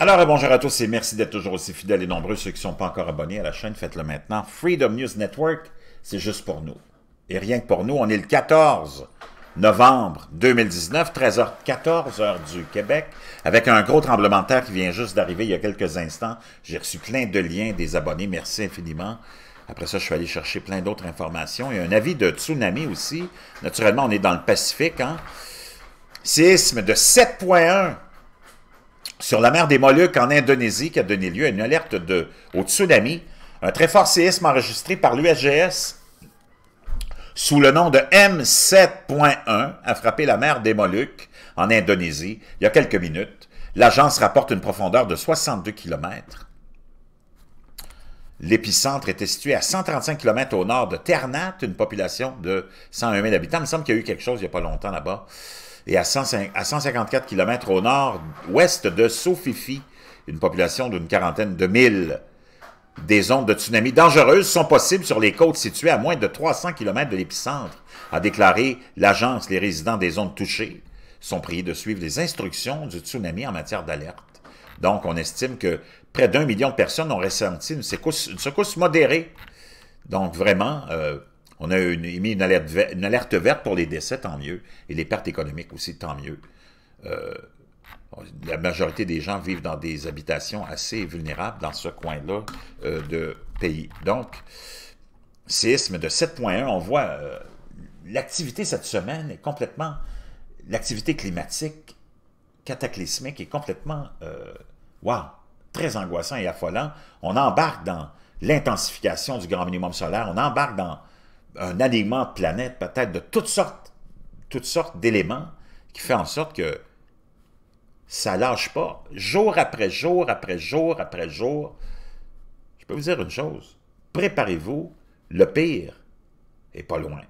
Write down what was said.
Alors, bonjour à tous et merci d'être toujours aussi fidèles et nombreux. Ceux qui ne sont pas encore abonnés à la chaîne, faites-le maintenant. Freedom News Network, c'est juste pour nous. Et rien que pour nous, on est le 14 novembre 2019, 13h14 heures du Québec, avec un gros tremblement de terre qui vient juste d'arriver il y a quelques instants. J'ai reçu plein de liens des abonnés. Merci infiniment. Après ça, je suis allé chercher plein d'autres informations. Il y a un avis de tsunami aussi. Naturellement, on est dans le Pacifique. Hein? Sisme de 7.1 sur la mer des Moluques en Indonésie qui a donné lieu à une alerte de, au tsunami, un très fort séisme enregistré par l'USGS sous le nom de M7.1 a frappé la mer des Moluques en Indonésie il y a quelques minutes. L'agence rapporte une profondeur de 62 km. L'épicentre était situé à 135 km au nord de Ternate, une population de 101 000 habitants. Il me semble qu'il y a eu quelque chose il n'y a pas longtemps là-bas et à, 154 km au nord-ouest de Sofifi, une population d'une quarantaine de mille. Des ondes de tsunami dangereuses sont possibles sur les côtes situées à moins de 300 km de l'épicentre, a déclaré l'agence. Les résidents des zones touchées sont priés de suivre les instructions du tsunami en matière d'alerte. Donc, on estime que près d'un million de personnes ont ressenti une secousse, modérée. Donc, vraiment, euh, on a une, une alerte, verte, pour les décès, tant mieux. Et les pertes économiques aussi, tant mieux. Euh, la majorité des gens vivent dans des habitations assez vulnérables dans ce coin-là euh, de pays. Donc, séisme de 7.1, on voit euh, l'activité cette semaine est complètement... L'activité climatique cataclysmique est complètement... Waouh! Wow, très angoissant et affolant. On embarque dans l'intensification du grand minimum solaire. On embarque dans un alignement de planètes, peut-être de toutes sortes, toutes sortes d'éléments qui fait en sorte que ça lâche pas. Jour après jour, après jour, après jour. Je peux vous dire une chose. Préparez-vous, le pire est pas loin.